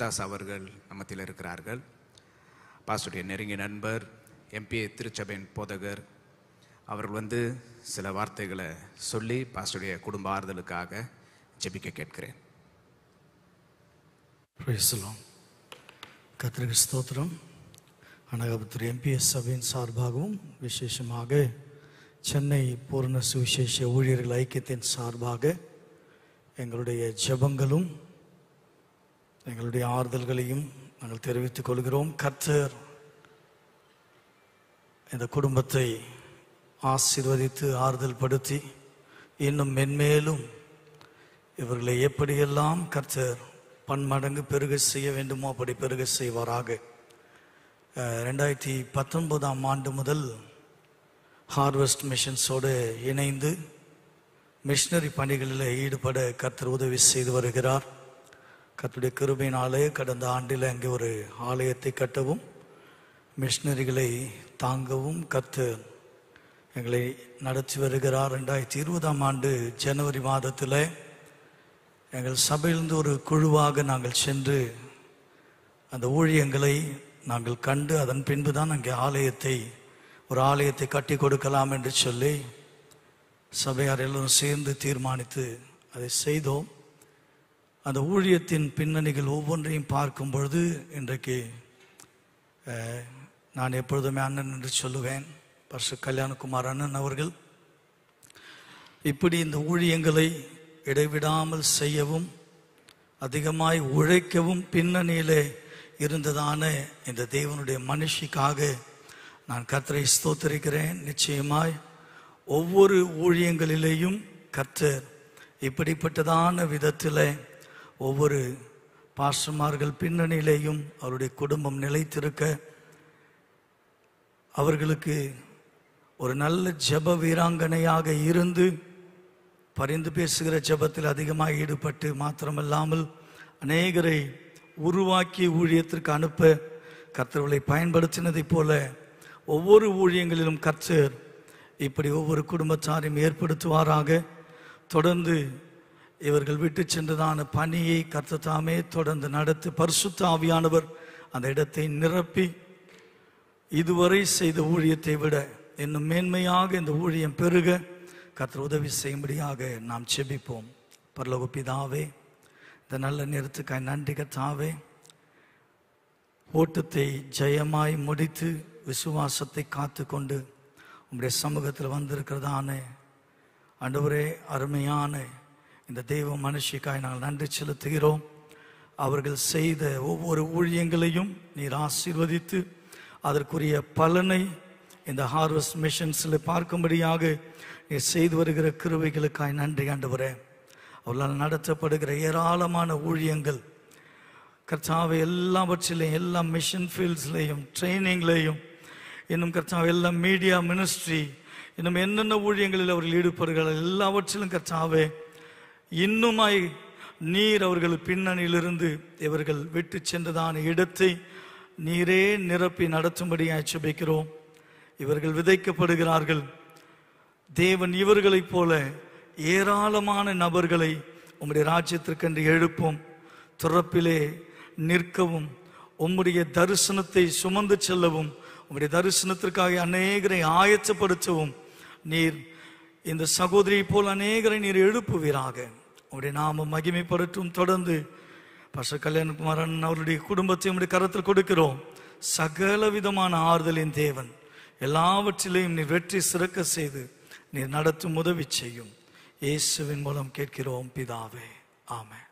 தாஸ் அவர்கள் நமத்தில் இருக்கிறார்கள் பாசுடைய நெருங்கிய நண்பர் எம்பி திருச்சபையின் போதகர் அவர்கள் வந்து சில வார்த்தைகளை சொல்லி பாசுடைய குடும்ப ஆறுதலுக்காக ஜெபிக்க கேட்கிறேன் பேசலாம் ஸ்தோத்திரம் அனகபுத்திர எம்பிஎஸ் சபையின் சார்பாகவும் விசேஷமாக சென்னை பூர்ண சுவிசேஷ ஊழியர்கள் ஐக்கியத்தின் சார்பாக எங்களுடைய ஜபங்களும் எங்களுடைய ஆறுதல்களையும் நாங்கள் தெரிவித்துக் கொள்கிறோம் கர்த்தர் இந்த குடும்பத்தை ஆசிர்வதித்து ஆறுதல் படுத்தி இன்னும் மென்மேலும் இவர்களை எப்படியெல்லாம் கர்த்தர் பன்மடங்கு பெருக செய்ய வேண்டுமோ அப்படி பெருக செய்வாராக ரெண்டாயிரத்தி பத்தொன்பதாம் ஆண்டு முதல் ஹார்வெஸ்ட் மிஷன்ஸோடு இணைந்து மிஷினரி பணிகளில் ஈடுபட கர்த்தர் உதவி செய்து வருகிறார் கத்துடைய கிருபையினாலே கடந்த ஆண்டில் அங்கே ஒரு ஆலயத்தை கட்டவும் மிஷினரிகளை தாங்கவும் கத்து எங்களை நடத்தி வருகிறார் ரெண்டாயிரத்தி இருபதாம் ஆண்டு ஜனவரி மாதத்தில் எங்கள் சபையிலிருந்து ஒரு குழுவாக நாங்கள் சென்று அந்த ஊழியங்களை நாங்கள் கண்டு அதன் பின்பு தான் அங்கே ஆலயத்தை ஒரு ஆலயத்தை கட்டி கொடுக்கலாம் என்று சொல்லி சபையார் எல்லோரும் சேர்ந்து தீர்மானித்து அதை செய்தோம் அந்த ஊழியத்தின் பின்னணிகள் ஒவ்வொன்றையும் பார்க்கும் பொழுது இன்றைக்கு நான் எப்பொழுதுமே அண்ணன் என்று சொல்லுவேன் பர்சு கல்யாணகுமார் அண்ணன் அவர்கள் இப்படி இந்த ஊழியங்களை இடைவிடாமல் செய்யவும் அதிகமாய் உழைக்கவும் பின்னணியிலே இருந்ததான இந்த தேவனுடைய மனுஷிக்காக நான் கத்தரை ஸ்தோத்தரிக்கிறேன் நிச்சயமாய் ஒவ்வொரு ஊழியங்களிலேயும் கத்தர் இப்படிப்பட்டதான விதத்தில் ஒவ்வொரு பாசமார்கள் பின்னணியிலேயும் அவருடைய குடும்பம் நிலைத்திருக்க அவர்களுக்கு ஒரு நல்ல ஜப வீராங்கனையாக இருந்து பரிந்து பேசுகிற ஜபத்தில் அதிகமாக ஈடுபட்டு மாத்திரமல்லாமல் அநேகரை உருவாக்கி ஊழியத்திற்கு அனுப்ப கர்த்தர்களை பயன்படுத்தினதைப் போல ஒவ்வொரு ஊழியங்களிலும் கர்த்தர் இப்படி ஒவ்வொரு குடும்பத்தாரையும் ஏற்படுத்துவாராக தொடர்ந்து இவர்கள் விட்டு சென்றதான பணியை கர்த்தத்தாமே தொடர்ந்து நடத்தி பரிசுத்த ஆவியானவர் அந்த இடத்தை நிரப்பி இதுவரை செய்த ஊழியத்தை விட இன்னும் மேன்மையாக இந்த ஊழியம் பெருக கத்திர உதவி செய்யும்படியாக நாம் செபிப்போம் பரலகுப்பிதாவே இந்த நல்ல நேரத்துக்காய் நன்றி கத்தாவே ஓட்டத்தை ஜெயமாய் முடித்து விசுவாசத்தை காத்து கொண்டு உங்களுடைய சமூகத்தில் வந்திருக்கிறதான அன்றுவரே அருமையான இந்த தெய்வ மனுஷிக்காய் நாங்கள் நன்றி செலுத்துகிறோம் அவர்கள் செய்த ஒவ்வொரு ஊழியங்களையும் நீர் ஆசீர்வதித்து அதற்குரிய பலனை இந்த ஹார்வெஸ்ட் மிஷன்ஸில் பார்க்கும்படியாக நீ செய்து வருகிற கிருவைகளுக்காய் நன்றி ஆண்டு அவர்களால் நடத்தப்படுகிற ஏராளமான ஊழியங்கள் கர்த்தாவை எல்லாவற்றிலையும் எல்லா மிஷன் ஃபீல்ட்ஸ்லேயும் ட்ரைனிங்லேயும் இன்னும் கர்த்தாவை எல்லா மீடியா மினிஸ்ட்ரி இன்னும் என்னென்ன ஊழியங்களில் அவர்கள் ஈடுபடுகிறார்கள் எல்லாவற்றிலும் கர்த்தாவை இன்னுமாய் நீர் அவர்கள் பின்னணியிலிருந்து இவர்கள் விட்டு சென்றதான இடத்தை நீரே நிரப்பி நடத்தும்படி சுபிக்கிறோம் இவர்கள் விதைக்கப்படுகிறார்கள் தேவன் இவர்களைப் போல ஏராளமான நபர்களை உம்முடைய ராஜ்யத்திற்கென்று எழுப்பும் துறப்பிலே நிற்கவும் உம்முடைய தரிசனத்தை சுமந்து செல்லவும் உம்முடைய தரிசனத்திற்காக அநேகரை ஆயத்தப்படுத்தவும் நீர் இந்த சகோதரியைப் போல் அநேகரை நீர் எழுப்புவீராக உடைய நாம மகிமைப்படுத்தும் தொடர்ந்து பச கல்யாணகுமாரன் அவருடைய குடும்பத்தையும் கருத்தில் கொடுக்கிறோம் சகல விதமான ஆறுதலின் தேவன் எல்லாவற்றிலையும் நீ வெற்றி சிறக்க செய்து நீ நடத்தும் உதவி செய்யும் இயேசுவின் மூலம் கேட்கிறோம் பிதாவே ஆமே